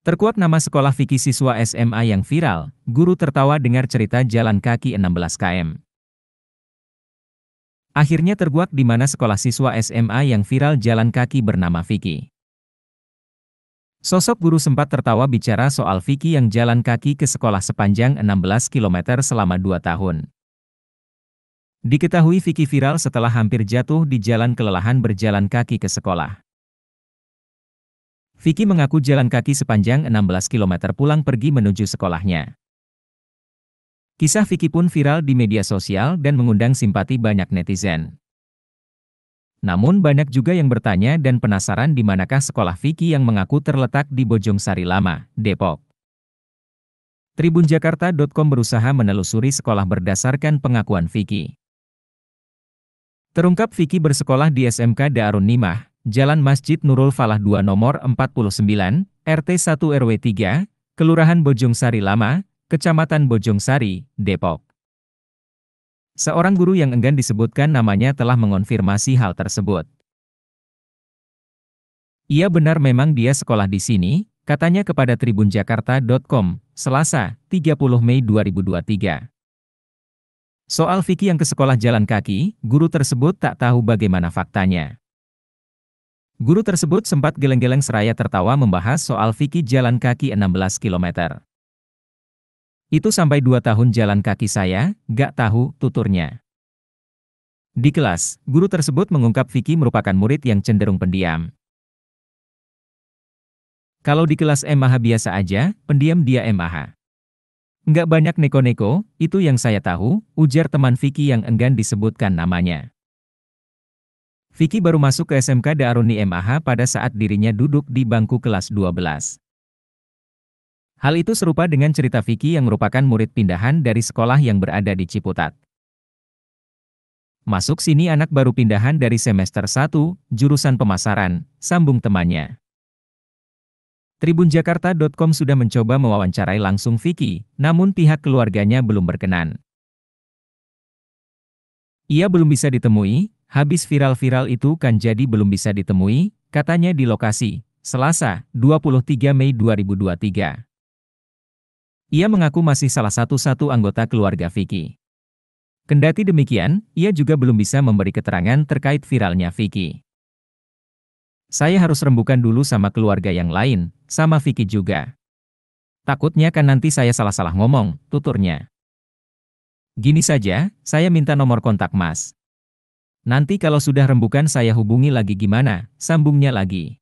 Terkuak nama sekolah Vicky siswa SMA yang viral, guru tertawa dengar cerita jalan kaki 16 km. Akhirnya terkuak di mana sekolah siswa SMA yang viral jalan kaki bernama Vicky. Sosok guru sempat tertawa bicara soal Vicky yang jalan kaki ke sekolah sepanjang 16 km selama 2 tahun. Diketahui Vicky viral setelah hampir jatuh di jalan kelelahan berjalan kaki ke sekolah. Vicky mengaku jalan kaki sepanjang 16 km pulang pergi menuju sekolahnya. Kisah Vicky pun viral di media sosial dan mengundang simpati banyak netizen. Namun banyak juga yang bertanya dan penasaran di manakah sekolah Vicky yang mengaku terletak di Bojong Sari Lama, Depok. Tribunjakarta.com berusaha menelusuri sekolah berdasarkan pengakuan Vicky. Terungkap Vicky bersekolah di SMK Darun Nimah, Jalan Masjid Nurul Falah 2 nomor 49, RT 1 RW 3, Kelurahan Bojong Sari Lama, Kecamatan Bojong Sari, Depok. Seorang guru yang enggan disebutkan namanya telah mengonfirmasi hal tersebut. Ia benar memang dia sekolah di sini, katanya kepada tribunjakarta.com, Selasa, 30 Mei 2023. Soal Vicky yang ke sekolah jalan kaki, guru tersebut tak tahu bagaimana faktanya. Guru tersebut sempat geleng-geleng seraya tertawa membahas soal Vicky jalan kaki 16 km. Itu sampai dua tahun jalan kaki saya, gak tahu, tuturnya. Di kelas, guru tersebut mengungkap Vicky merupakan murid yang cenderung pendiam. Kalau di kelas MAH biasa aja, pendiam dia MAH. Nggak banyak neko-neko, itu yang saya tahu, ujar teman Vicky yang enggan disebutkan namanya. Vicky baru masuk ke SMK Daruni MAH pada saat dirinya duduk di bangku kelas 12. Hal itu serupa dengan cerita Vicky yang merupakan murid pindahan dari sekolah yang berada di Ciputat. Masuk sini anak baru pindahan dari semester 1, jurusan pemasaran, sambung temannya. Tribunjakarta.com sudah mencoba mewawancarai langsung Vicky, namun pihak keluarganya belum berkenan. Ia belum bisa ditemui, Habis viral-viral itu kan jadi belum bisa ditemui, katanya di lokasi, Selasa, 23 Mei 2023. Ia mengaku masih salah satu-satu anggota keluarga Vicky. Kendati demikian, ia juga belum bisa memberi keterangan terkait viralnya Vicky. Saya harus rembukan dulu sama keluarga yang lain, sama Vicky juga. Takutnya kan nanti saya salah-salah ngomong, tuturnya. Gini saja, saya minta nomor kontak Mas. Nanti kalau sudah rembukan saya hubungi lagi gimana, sambungnya lagi.